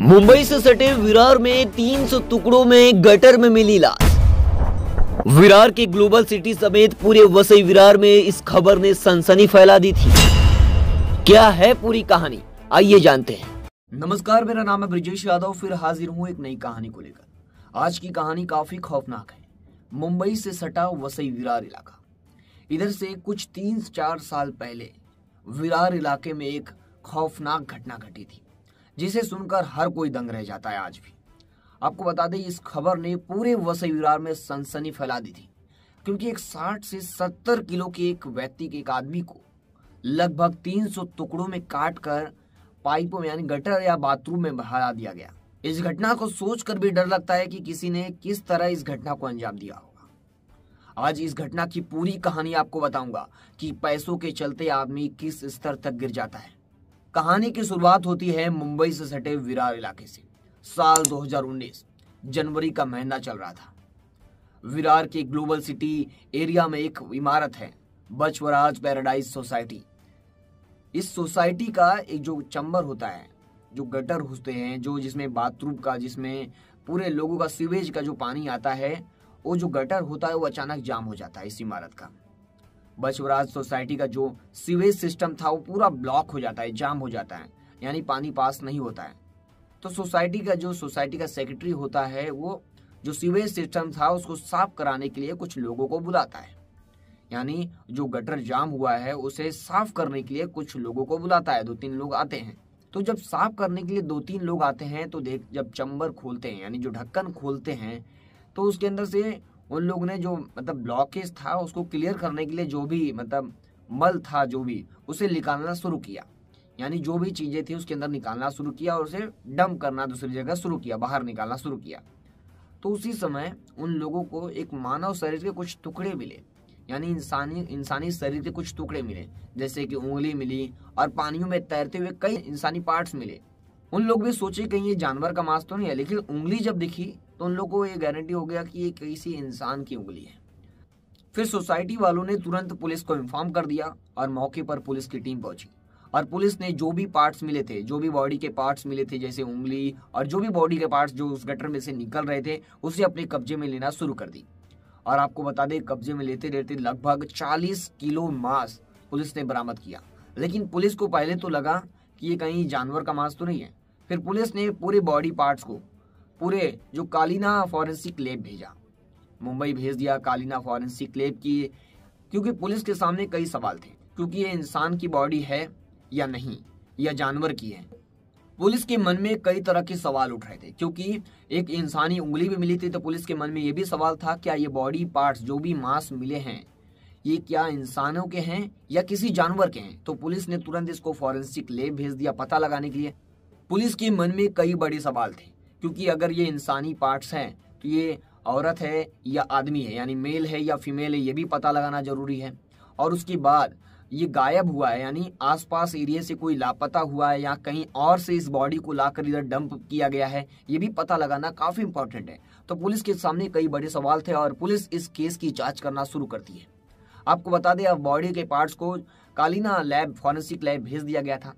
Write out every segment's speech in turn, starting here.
मुंबई से सटे विरार में 300 टुकड़ों में गटर में मिली लाश विरार के ग्लोबल सिटी समेत पूरे वसई विरार में इस खबर ने सनसनी फैला दी थी क्या है पूरी कहानी आइए जानते हैं नमस्कार मेरा नाम है ब्रजेश यादव फिर हाजिर हूँ एक नई कहानी को लेकर आज की कहानी काफी खौफनाक है मुंबई से सटा वसई विरार इलाका इधर से कुछ तीन चार साल पहले विरार इलाके में एक खौफनाक घटना घटी थी जिसे सुनकर हर कोई दंग रह जाता है आज भी आपको बता दें इस खबर ने पूरे वसई विरार में सनसनी फैला दी थी क्योंकि एक साठ से सत्तर किलो के एक व्यक्ति के एक आदमी को लगभग तीन सौ टुकड़ों में काट कर पाइपों में यानी गटर या बाथरूम में बहा दिया गया इस घटना को सोचकर भी डर लगता है कि किसी ने किस तरह इस घटना को अंजाम दिया होगा आज इस घटना की पूरी कहानी आपको बताऊंगा कि पैसों के चलते आदमी किस स्तर तक गिर जाता है कहानी की शुरुआत होती है मुंबई से सटे विरार इलाके से साल 2019 जनवरी का महीना चल रहा था विरार के ग्लोबल सिटी एरिया में एक इमारत है बचवराज पैराडाइज सोसाइटी इस सोसाइटी का एक जो चंबर होता है जो गटर होते हैं जो जिसमें बाथरूम का जिसमें पूरे लोगों का सीवेज का जो पानी आता है वो जो गटर होता है वो अचानक जाम हो जाता है इस इमारत का बशवराज सोसाइटी का जो सीवेज सिस्टम था वो पूरा ब्लॉक हो जाता है जाम हो जाता है यानी पानी पास नहीं होता है तो सोसाइटी का जो सोसाइटी का सेक्रेटरी होता है वो जो सीवेज सिस्टम था उसको साफ कराने के लिए कुछ लोगों को बुलाता है यानी जो गटर जाम हुआ है उसे साफ करने के लिए कुछ लोगों को बुलाता है दो तीन लोग आते हैं तो जब साफ करने के लिए दो तीन लोग आते हैं तो देख जब चंबर खोलते हैं यानी जो ढक्कन खोलते हैं तो उसके अंदर से उन लोग ने जो मतलब ब्लॉकेज था उसको क्लियर करने के लिए जो भी मतलब मल था जो भी उसे निकालना शुरू किया यानी जो भी चीज़ें थी उसके अंदर निकालना शुरू किया और उसे डंप करना दूसरी जगह शुरू किया बाहर निकालना शुरू किया तो उसी समय उन लोगों को एक मानव शरीर के कुछ टुकड़े मिले यानी इंसानी इंसानी शरीर के कुछ टुकड़े मिले जैसे कि उंगली मिली और पानियों में तैरते हुए कई इंसानी पार्ट्स मिले उन लोग भी सोचे कहीं ये जानवर का मांस तो नहीं है लेकिन उंगली जब दिखी तो उन लोगों को ये गारंटी हो गया कि ये किसी इंसान की उंगली है फिर सोसाइटी वालों ने तुरंत पुलिस को इन्फॉर्म कर दिया और मौके पर पुलिस की टीम पहुंची और पुलिस ने जो भी पार्ट्स मिले थे जो भी बॉडी के पार्ट्स मिले थे जैसे उंगली और जो भी बॉडी के पार्ट्स जो उस गटर में से निकल रहे थे उसे अपने कब्जे में लेना शुरू कर दी और आपको बता दें कब्जे में लेते रहते लगभग 40 किलो मांस पुलिस ने बरामद किया लेकिन पुलिस को पहले तो लगा कि ये कहीं जानवर का मांस तो नहीं है फिर पुलिस ने पूरे बॉडी पार्ट्स को पूरे जो कालीना फॉरेंसिक लैब भेजा मुंबई भेज दिया कालीना फॉरेंसिक लैब की क्योंकि पुलिस के सामने कई सवाल थे क्योंकि ये इंसान की बॉडी है या नहीं या जानवर की है पुलिस के मन में कई तरह के सवाल उठ रहे थे क्योंकि एक इंसानी उंगली भी मिली थी तो पुलिस के मन में ये भी सवाल था क्या ये बॉडी पार्ट्स जो भी मांस मिले हैं ये क्या इंसानों के हैं या किसी जानवर के हैं तो पुलिस ने तुरंत इसको फॉरेंसिक लैब भेज दिया पता लगाने के लिए पुलिस के मन में कई बड़े सवाल थे क्योंकि अगर ये इंसानी पार्ट्स हैं तो ये औरत है या आदमी है यानी मेल है या फीमेल है ये भी पता लगाना ज़रूरी है और उसके बाद ये गायब हुआ है यानी आसपास एरिया से कोई लापता हुआ है या कहीं और से इस बॉडी को लाकर इधर डंप किया गया है ये भी पता लगाना काफ़ी इंपॉर्टेंट है तो पुलिस के सामने कई बड़े सवाल थे और पुलिस इस केस की जांच करना शुरू करती है आपको बता दें अब बॉडी के पार्ट्स को कालीना लैब फॉरेंसिक लैब भेज दिया गया था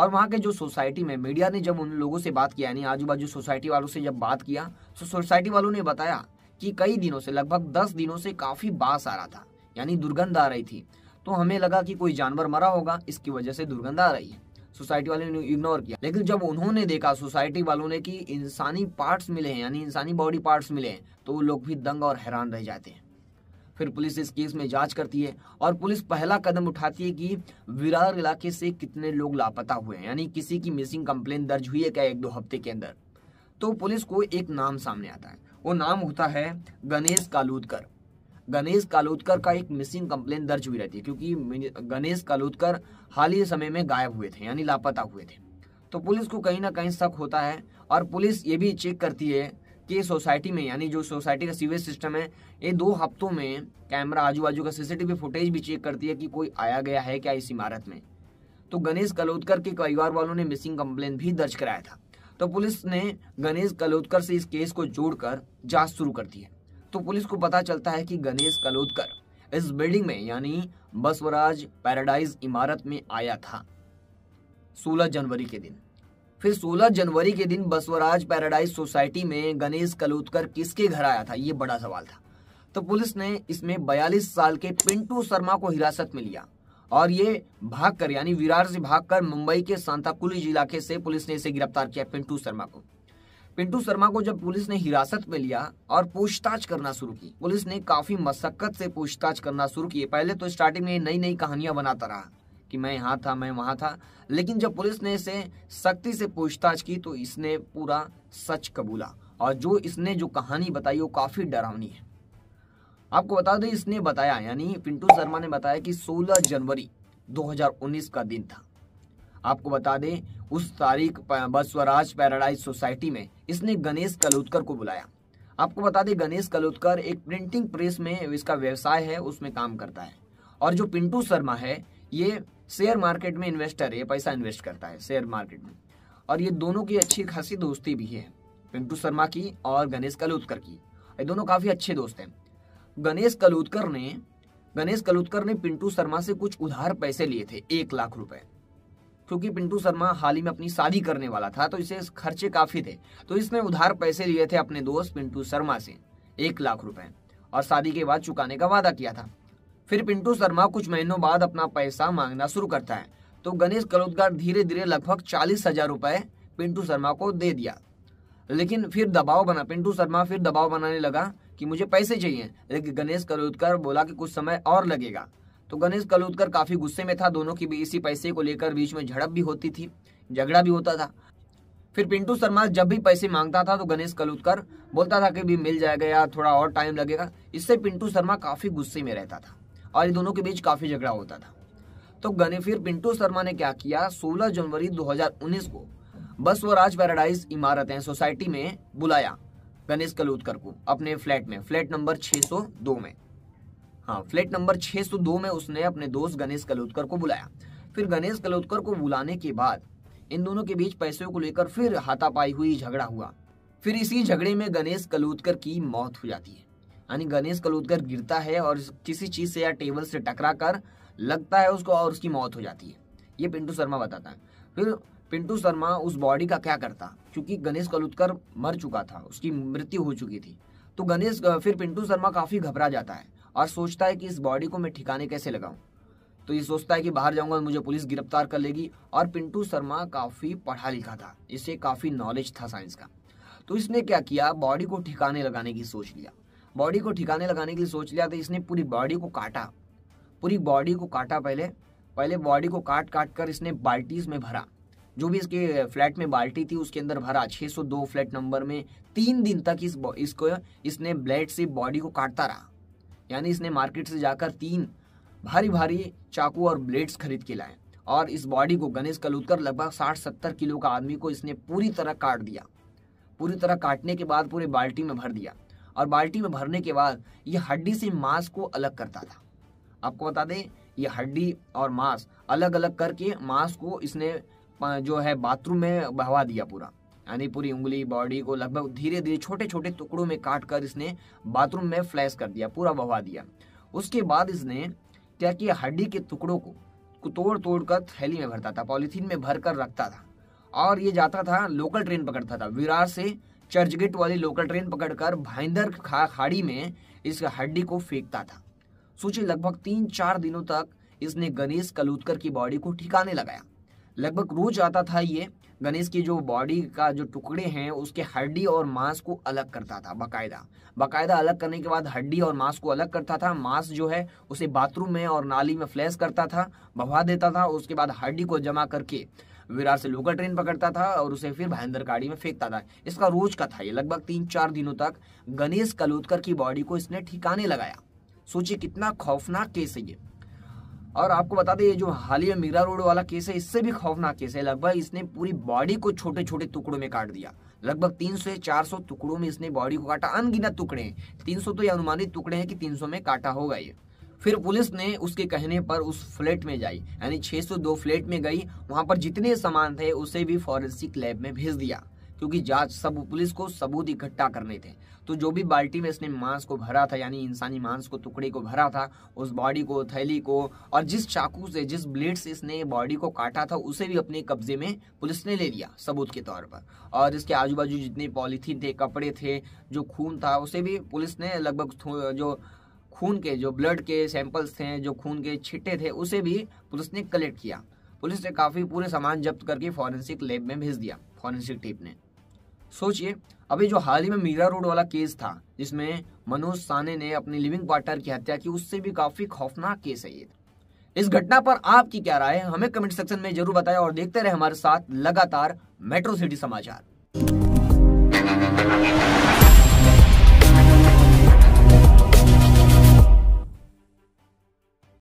और वहाँ के जो सोसाइटी में मीडिया ने जब उन लोगों से बात किया यानी आजू बाजू सोसाइटी वालों से जब बात किया तो सोसाइटी वालों ने बताया कि कई दिनों से लगभग दस दिनों से काफ़ी बास आ रहा था यानी दुर्गंध आ रही थी तो हमें लगा कि कोई जानवर मरा होगा इसकी वजह से दुर्गंध आ रही है सोसाइटी वाले ने इग्नोर किया लेकिन जब उन्होंने देखा सोसाइटी वालों ने कि इंसानी पार्ट्स मिले हैं यानी इंसानी बॉडी पार्ट्स मिले हैं तो वो लोग भी दंग और हैरान रह जाते हैं फिर पुलिस इस केस में जांच करती है और पुलिस पहला कदम उठाती है कि विरार इलाके से कितने लोग लापता हुए हैं यानी किसी की मिसिंग कंप्लेन दर्ज हुई है क्या एक दो हफ्ते के अंदर तो पुलिस को एक नाम सामने आता है वो नाम होता है गणेश कालूदकर गणेश कालोदकर का एक मिसिंग कंप्लेन दर्ज हुई रहती है क्योंकि गणेश कालोदकर हाल ही समय में गायब हुए थे यानी लापता हुए थे तो पुलिस को कहीं ना कहीं शक होता है और पुलिस ये भी चेक करती है आपके सोसाइटी में यानी जो सोसाइटी का सीवेज सिस्टम है ये दो हफ्तों में कैमरा आजू बाजू का सीसीटीवी फुटेज भी चेक करती है कि कोई आया गया है क्या इस इमारत में तो गणेश कलोदकर के परिवार वालों ने मिसिंग कंप्लेन भी दर्ज कराया था तो पुलिस ने गणेश कलोदकर से इस केस को जोड़कर जांच शुरू कर दी है तो पुलिस को पता चलता है कि गणेश कलोदकर इस बिल्डिंग में यानी बसवराज पैराडाइज इमारत में आया था 16 जनवरी के दिन फिर 16 जनवरी के दिन बसवराज पैराडाइज सोसाइटी में गणेश कलूतकर किसके घर आया था ये बड़ा सवाल था तो पुलिस ने इसमें 42 साल के पिंटू शर्मा को हिरासत में लिया और ये भागकर यानी विरार से भागकर मुंबई के सांताकुल इलाके से पुलिस ने इसे गिरफ्तार किया पिंटू शर्मा को पिंटू शर्मा को जब पुलिस ने हिरासत में लिया और पूछताछ करना शुरू की पुलिस ने काफी मशक्कत से पूछताछ करना शुरू की पहले तो स्टार्टिंग में नई नई कहानियां बनाता रहा कि मैं यहाँ था मैं वहाँ था लेकिन जब पुलिस ने इसे सख्ती से पूछताछ की तो इसने पूरा सच कबूला और जो इसने जो कहानी बताई वो काफ़ी डरावनी है आपको बता दें इसने बताया यानी पिंटू शर्मा ने बताया कि 16 जनवरी 2019 का दिन था आपको बता दें उस तारीख बसवराज पैराडाइज सोसाइटी में इसने गणेश कलूतकर को बुलाया आपको बता दें गणेश कलूतकर एक प्रिंटिंग प्रेस में इसका व्यवसाय है उसमें काम करता है और जो पिंटू शर्मा है ये शेयर मार्केट में इन्वेस्टर है ये पैसा इन्वेस्ट करता है शेयर मार्केट में और ये दोनों की अच्छी खासी दोस्ती भी है पिंटू शर्मा की और गणेश कलूदकर की ये दोनों काफ़ी अच्छे दोस्त हैं गणेश कलूदकर ने गणेश कलूदकर ने पिंटू शर्मा से कुछ उधार पैसे लिए थे एक लाख रुपए क्योंकि पिंटू शर्मा हाल ही में अपनी शादी करने वाला था तो इसे खर्चे काफ़ी थे तो इसने उधार पैसे लिए थे अपने दोस्त पिंटू शर्मा से एक लाख रुपए और शादी के बाद चुकाने का वादा किया था फिर पिंटू शर्मा कुछ महीनों बाद अपना पैसा मांगना शुरू करता है तो गणेश गलोदगार धीरे धीरे लगभग चालीस हजार रुपए पिंटू शर्मा को दे दिया लेकिन फिर दबाव बना पिंटू शर्मा फिर दबाव बनाने लगा कि मुझे पैसे चाहिए लेकिन गणेश कलोदकर बोला कि कुछ समय और लगेगा तो गणेश कलोदकर काफी गुस्से में था दोनों की भी इसी पैसे को लेकर बीच में झड़प भी होती थी झगड़ा भी होता था फिर पिंटू शर्मा जब भी पैसे मांगता था तो गणेश कलोदकर बोलता था कि भी मिल जाएगा या थोड़ा और टाइम लगेगा इससे पिंटू शर्मा काफी गुस्से में रहता था और इन दोनों के बीच काफ़ी झगड़ा होता था तो गनेफिर पिंटू शर्मा ने क्या किया 16 जनवरी 2019 को बस राज पैराडाइज इमारतें सोसाइटी में बुलाया गणेश कलूतकर को अपने फ्लैट में फ्लैट नंबर 602 में हाँ फ्लैट नंबर 602 में उसने अपने दोस्त गणेश कलूतकर को बुलाया फिर गणेश कलूतकर को बुलाने के बाद इन दोनों के बीच पैसे को लेकर फिर हाथापाई हुई झगड़ा हुआ फिर इसी झगड़े में गणेश कलूतकर की मौत हो जाती है यानी गणेश कलूदकर गिरता है और किसी चीज़ से या टेबल से टकरा कर लगता है उसको और उसकी मौत हो जाती है ये पिंटू शर्मा बताता है फिर पिंटू शर्मा उस बॉडी का क्या करता क्योंकि गणेश कलूदकर मर चुका था उसकी मृत्यु हो चुकी थी तो गणेश फिर पिंटू शर्मा काफ़ी घबरा जाता है और सोचता है कि इस बॉडी को मैं ठिकाने कैसे लगाऊं तो ये सोचता है कि बाहर जाऊंगा मुझे पुलिस गिरफ्तार कर लेगी और पिंटू शर्मा काफ़ी पढ़ा लिखा था इसे काफ़ी नॉलेज था साइंस का तो इसने क्या किया बॉडी को ठिकाने लगाने की सोच लिया बॉडी को ठिकाने लगाने के लिए सोच लिया तो इसने पूरी बॉडी को काटा पूरी बॉडी को काटा पहले पहले बॉडी को काट काट कर इसने बाल्टीज में भरा जो भी इसके फ्लैट में बाल्टी थी उसके अंदर भरा 602 फ्लैट नंबर में तीन दिन तक इस इसको इसने ब्लेड से बॉडी को काटता रहा यानी इसने मार्केट से जाकर तीन भारी भारी चाकू और ब्लेड्स खरीद के लाए और इस बॉडी को गणेश कलूदकर लगभग साठ सत्तर किलो का आदमी को इसने पूरी तरह काट दिया पूरी तरह काटने के बाद पूरे बाल्टी में भर दिया और बाल्टी में भरने के बाद यह हड्डी से मांस को अलग करता था आपको बता दें यह हड्डी और मांस अलग अलग करके मांस को इसने जो है बाथरूम में बहवा दिया पूरा यानी पूरी उंगली बॉडी को लगभग धीरे धीरे छोटे छोटे टुकड़ों में काट कर इसने बाथरूम में फ्लैश कर दिया पूरा बहवा दिया उसके बाद इसने क्या किया हड्डी के टुकड़ों को तोड़ तोड़ कर थैली में भरता था पॉलीथीन में भर कर रखता था और ये जाता था लोकल ट्रेन पकड़ता था विरार से चर्चगेट वाली लोकल ट्रेन पकड़कर भाईंदर खा खाड़ी में इस हड्डी को फेंकता था सोचिए लगभग तीन चार दिनों तक इसने गणेश कलूतकर की बॉडी को ठिकाने लगाया लगभग रोज आता था ये गणेश की जो बॉडी का जो टुकड़े हैं उसके हड्डी और मांस को अलग करता था बाकायदा बाकायदा अलग करने के बाद हड्डी और मांस को अलग करता था मांस जो है उसे बाथरूम में और नाली में फ्लैश करता था भवा देता था उसके बाद हड्डी को जमा करके विरार से लोकल ट्रेन पकड़ता था और उसे फिर गाड़ी में फेंकता था इसका रोज का था ये लगभग तीन चार दिनों तक गणेश कलोदकर की बॉडी को इसने ठिकाने लगाया सोचिए कितना खौफनाक केस है ये और आपको बता दें ये जो में मीरा रोड वाला केस है इससे भी खौफनाक केस है लगभग इसने पूरी बॉडी को छोटे छोटे टुकड़ों में काट दिया लगभग 300 से 400 टुकड़ों में इसने बॉडी को काटा अनगिनत टुकड़े तीन 300 तो ये अनुमानित टुकड़े हैं कि 300 में काटा होगा ये फिर पुलिस ने उसके कहने पर उस फ्लैट में जाई यानी 602 फ्लैट में गई वहां पर जितने सामान थे उसे भी फॉरेंसिक लैब में भेज दिया क्योंकि जांच सब पुलिस को सबूत इकट्ठा करने थे तो जो भी बाल्टी में इसने मांस को भरा था यानी इंसानी मांस को टुकड़े को भरा था उस बॉडी को थैली को और जिस चाकू से जिस ब्लेड से इसने बॉडी को काटा था उसे भी अपने कब्जे में पुलिस ने ले लिया सबूत के तौर पर और इसके आजू बाजू जितने पॉलीथीन थे कपड़े थे जो खून था उसे भी पुलिस ने लगभग जो खून के जो ब्लड के सैंपल्स थे जो खून के छिट्टे थे उसे भी पुलिस ने कलेक्ट किया पुलिस ने काफ़ी पूरे सामान जब्त करके फॉरेंसिक लैब में भेज दिया फॉरेंसिक टीम ने सोचिए अभी जो हाल ही में मीरा रोड वाला केस था जिसमें मनोज साने ने अपने लिविंग पार्टनर की हत्या की उससे भी काफ़ी खौफनाक केस है ये इस घटना पर आपकी क्या राय है हमें कमेंट सेक्शन में जरूर बताएं और देखते रहे हमारे साथ लगातार मेट्रो सिटी समाचार